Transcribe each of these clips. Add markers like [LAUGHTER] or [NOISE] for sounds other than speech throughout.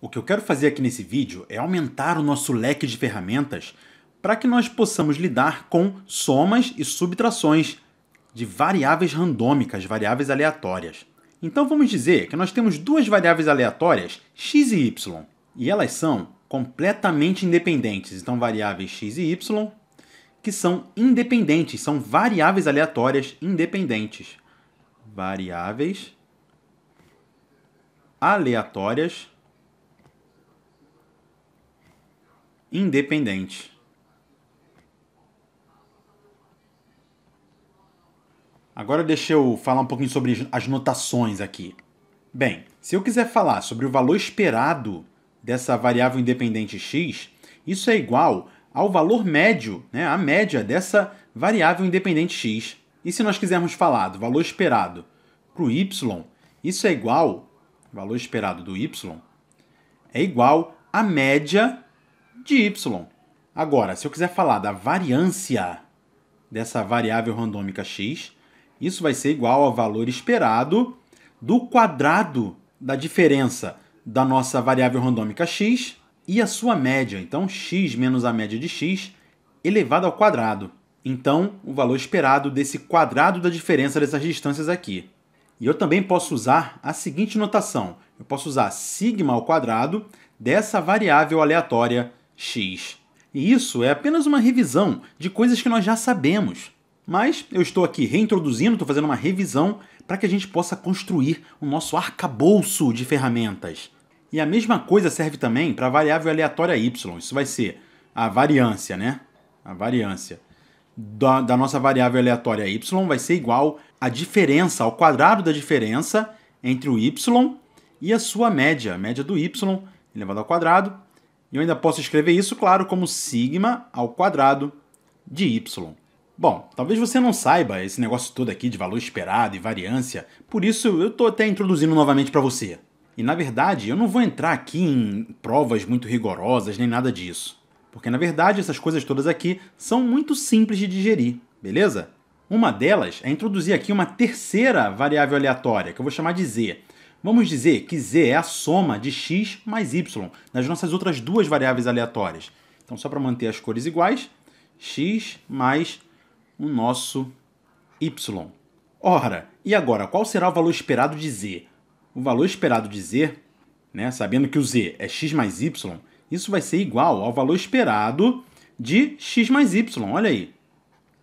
O que eu quero fazer aqui nesse vídeo é aumentar o nosso leque de ferramentas para que nós possamos lidar com somas e subtrações de variáveis randômicas, variáveis aleatórias. Então vamos dizer que nós temos duas variáveis aleatórias, x e y, e elas são completamente independentes. Então variáveis x e y que são independentes, são variáveis aleatórias independentes. Variáveis aleatórias independente. Agora deixa eu falar um pouquinho sobre as notações aqui. Bem, se eu quiser falar sobre o valor esperado dessa variável independente x, isso é igual ao valor médio, né, a média dessa variável independente x. E se nós quisermos falar do valor esperado para o y, isso é igual, valor esperado do y, é igual à média de y. Agora, se eu quiser falar da variância dessa variável randômica x, isso vai ser igual ao valor esperado do quadrado da diferença da nossa variável randômica x e a sua média. Então, x menos a média de x elevado ao quadrado. Então, o valor esperado desse quadrado da diferença dessas distâncias aqui. E eu também posso usar a seguinte notação. Eu posso usar sigma ao quadrado dessa variável aleatória X. E isso é apenas uma revisão de coisas que nós já sabemos. Mas eu estou aqui reintroduzindo, estou fazendo uma revisão para que a gente possa construir o nosso arcabouço de ferramentas. E a mesma coisa serve também para a variável aleatória y. Isso vai ser a variância, né? A variância da, da nossa variável aleatória y vai ser igual à diferença, ao quadrado da diferença entre o y e a sua média, a média do y elevado ao quadrado, e eu ainda posso escrever isso, claro, como sigma ao quadrado de y. Bom, talvez você não saiba esse negócio todo aqui de valor esperado e variância, por isso eu estou até introduzindo novamente para você. E na verdade, eu não vou entrar aqui em provas muito rigorosas nem nada disso, porque na verdade essas coisas todas aqui são muito simples de digerir, beleza? Uma delas é introduzir aqui uma terceira variável aleatória, que eu vou chamar de z, Vamos dizer que z é a soma de x mais y nas nossas outras duas variáveis aleatórias. Então, só para manter as cores iguais, x mais o nosso y. Ora, e agora, qual será o valor esperado de z? O valor esperado de z, né, sabendo que o z é x mais y, isso vai ser igual ao valor esperado de x mais y, olha aí.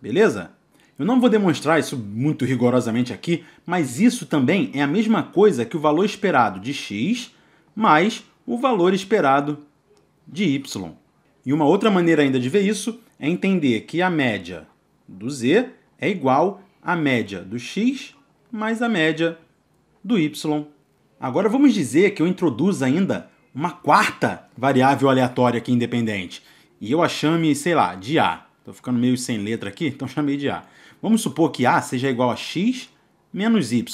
Beleza? Eu não vou demonstrar isso muito rigorosamente aqui, mas isso também é a mesma coisa que o valor esperado de x mais o valor esperado de y. E uma outra maneira ainda de ver isso é entender que a média do z é igual à média do x mais a média do y. Agora vamos dizer que eu introduzo ainda uma quarta variável aleatória aqui independente e eu a chame, sei lá, de A. Estou ficando meio sem letra aqui, [LAUGHS] então chamei de A. Vamos supor que A seja igual a x menos y.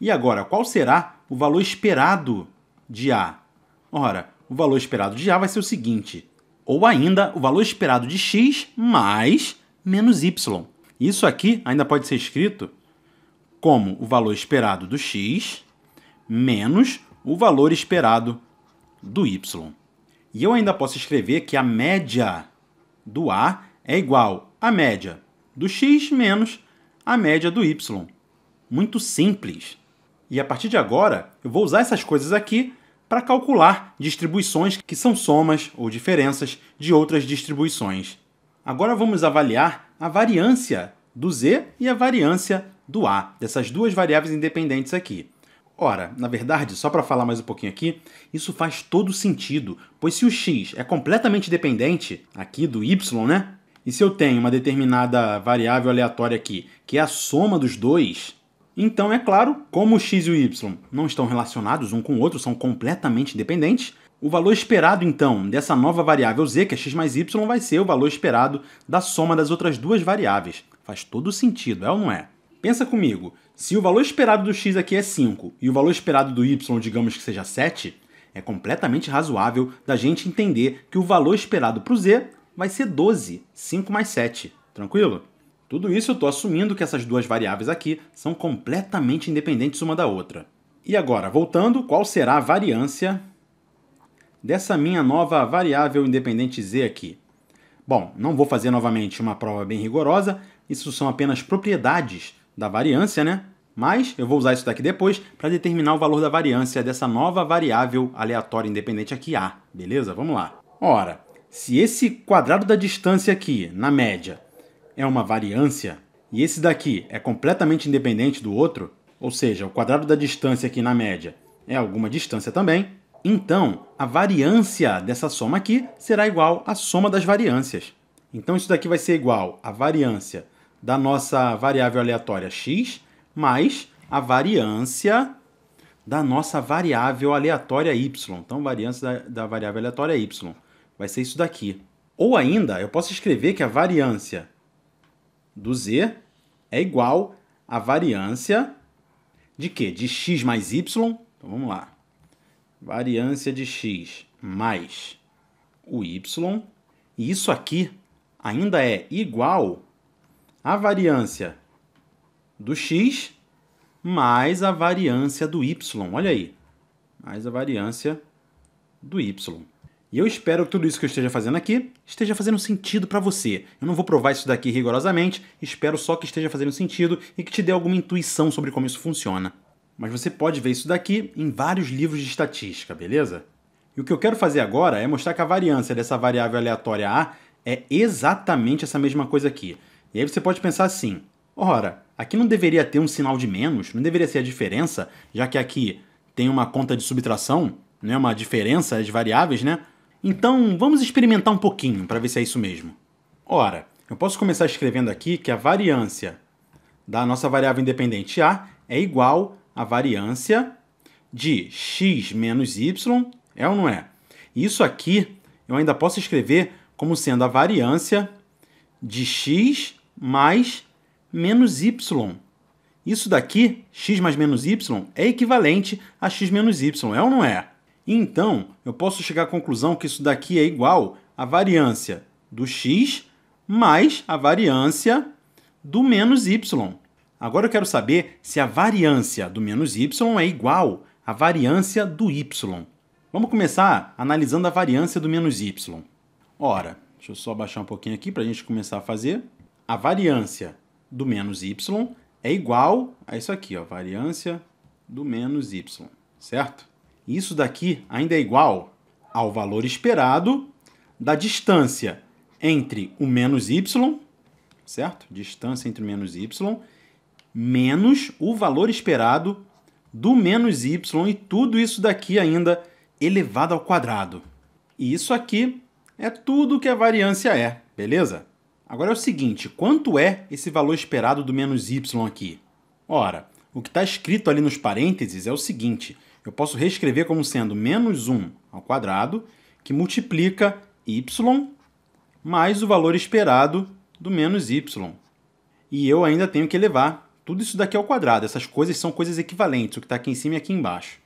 E agora, qual será o valor esperado de A? Ora, o valor esperado de A vai ser o seguinte, ou ainda o valor esperado de x mais menos y. Isso aqui ainda pode ser escrito como o valor esperado do x menos o valor esperado do y. E eu ainda posso escrever que a média do A é igual à média do x menos a média do y. Muito simples. E a partir de agora, eu vou usar essas coisas aqui para calcular distribuições que são somas ou diferenças de outras distribuições. Agora vamos avaliar a variância do z e a variância do a, dessas duas variáveis independentes aqui. Ora, na verdade, só para falar mais um pouquinho aqui, isso faz todo sentido, pois se o x é completamente dependente aqui do y, né? E se eu tenho uma determinada variável aleatória aqui, que é a soma dos dois, então é claro, como o x e o y não estão relacionados um com o outro, são completamente independentes, o valor esperado então dessa nova variável z, que é x mais y, vai ser o valor esperado da soma das outras duas variáveis. Faz todo sentido, é ou não é? Pensa comigo, se o valor esperado do x aqui é 5 e o valor esperado do y, digamos que seja 7, é completamente razoável da gente entender que o valor esperado para o z vai ser 12, 5 mais 7, tranquilo? Tudo isso eu estou assumindo que essas duas variáveis aqui são completamente independentes uma da outra. E agora, voltando, qual será a variância dessa minha nova variável independente z aqui? Bom, não vou fazer novamente uma prova bem rigorosa, isso são apenas propriedades da variância, né? Mas eu vou usar isso daqui depois para determinar o valor da variância dessa nova variável aleatória independente aqui A, beleza? Vamos lá. Ora, se esse quadrado da distância aqui, na média, é uma variância, e esse daqui é completamente independente do outro, ou seja, o quadrado da distância aqui na média é alguma distância também, então a variância dessa soma aqui será igual à soma das variâncias. Então isso daqui vai ser igual à variância da nossa variável aleatória x mais a variância da nossa variável aleatória y. Então, variância da, da variável aleatória y vai ser isso daqui. Ou ainda, eu posso escrever que a variância do z é igual à variância de quê? De x mais y. Então vamos lá. Variância de x mais o y. E isso aqui ainda é igual à variância do x mais a variância do y. Olha aí. Mais a variância do y. E eu espero que tudo isso que eu esteja fazendo aqui esteja fazendo sentido para você. Eu não vou provar isso daqui rigorosamente, espero só que esteja fazendo sentido e que te dê alguma intuição sobre como isso funciona. Mas você pode ver isso daqui em vários livros de estatística, beleza? E o que eu quero fazer agora é mostrar que a variância dessa variável aleatória A é exatamente essa mesma coisa aqui. E aí você pode pensar assim: ora, aqui não deveria ter um sinal de menos, não deveria ser a diferença, já que aqui tem uma conta de subtração, né, uma diferença de variáveis, né? Então, vamos experimentar um pouquinho para ver se é isso mesmo. Ora, eu posso começar escrevendo aqui que a variância da nossa variável independente A é igual à variância de x menos y, é ou não é? Isso aqui eu ainda posso escrever como sendo a variância de x mais menos y. Isso daqui, x mais menos y, é equivalente a x menos y, é ou não é? então, eu posso chegar à conclusão que isso daqui é igual à variância do x mais a variância do menos y. Agora eu quero saber se a variância do menos y é igual à variância do y. Vamos começar analisando a variância do menos y. Ora, deixa eu só baixar um pouquinho aqui para a gente começar a fazer. A variância do menos y é igual a isso aqui, ó, variância do menos y, certo? isso daqui ainda é igual ao valor esperado da distância entre o menos y, certo? Distância entre o menos y, menos o valor esperado do menos y e tudo isso daqui ainda elevado ao quadrado. E isso aqui é tudo que a variância é, beleza? Agora é o seguinte, quanto é esse valor esperado do menos y aqui? Ora, o que está escrito ali nos parênteses é o seguinte, eu posso reescrever como sendo menos 1 ao quadrado, que multiplica y mais o valor esperado do menos y. E eu ainda tenho que elevar tudo isso daqui ao quadrado. Essas coisas são coisas equivalentes, o que está aqui em cima e aqui embaixo.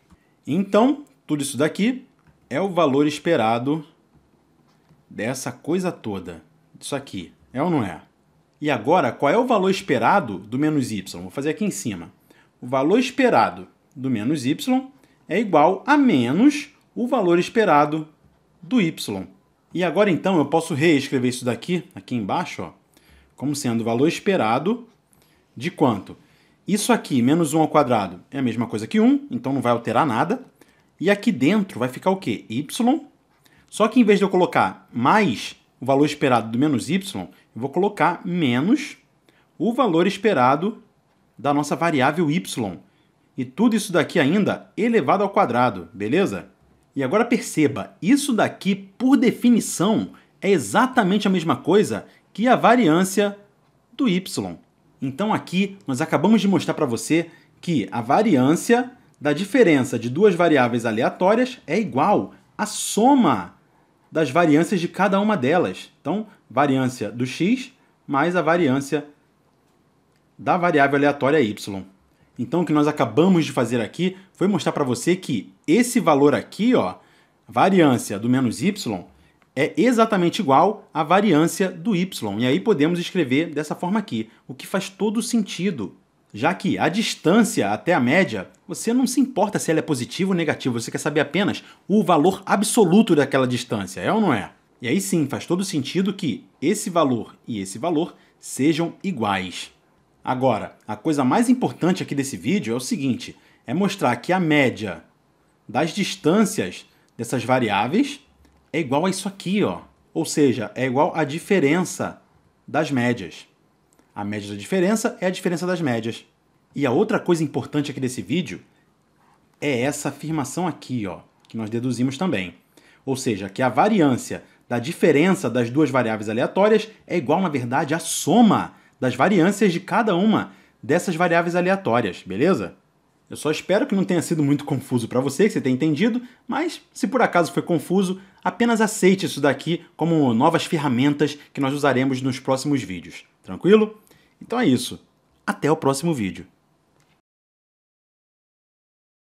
Então, tudo isso daqui é o valor esperado dessa coisa toda. Isso aqui. É ou não é? E agora, qual é o valor esperado do menos y? Vou fazer aqui em cima. O valor esperado do menos y é igual a menos o valor esperado do y. E agora então eu posso reescrever isso daqui, aqui embaixo, ó, como sendo o valor esperado de quanto? Isso aqui, menos 1 ao quadrado, é a mesma coisa que 1, então não vai alterar nada. E aqui dentro vai ficar o quê? y. Só que em vez de eu colocar mais o valor esperado do menos y, eu vou colocar menos o valor esperado da nossa variável y, e tudo isso daqui ainda elevado ao quadrado, beleza? E agora perceba, isso daqui, por definição, é exatamente a mesma coisa que a variância do y. Então aqui nós acabamos de mostrar para você que a variância da diferença de duas variáveis aleatórias é igual à soma das variâncias de cada uma delas. Então, variância do x mais a variância da variável aleatória y. Então o que nós acabamos de fazer aqui foi mostrar para você que esse valor aqui, ó, variância do menos y, é exatamente igual à variância do y. E aí podemos escrever dessa forma aqui, o que faz todo sentido. Já que a distância até a média, você não se importa se ela é positiva ou negativa, você quer saber apenas o valor absoluto daquela distância, é ou não é? E aí sim, faz todo sentido que esse valor e esse valor sejam iguais. Agora, a coisa mais importante aqui desse vídeo é o seguinte, é mostrar que a média das distâncias dessas variáveis é igual a isso aqui, ó. ou seja, é igual à diferença das médias. A média da diferença é a diferença das médias. E a outra coisa importante aqui desse vídeo é essa afirmação aqui, ó, que nós deduzimos também. Ou seja, que a variância da diferença das duas variáveis aleatórias é igual, na verdade, à soma das variâncias de cada uma dessas variáveis aleatórias, beleza? Eu só espero que não tenha sido muito confuso para você, que você tenha entendido, mas se por acaso foi confuso, apenas aceite isso daqui como novas ferramentas que nós usaremos nos próximos vídeos, tranquilo? Então é isso. Até o próximo vídeo.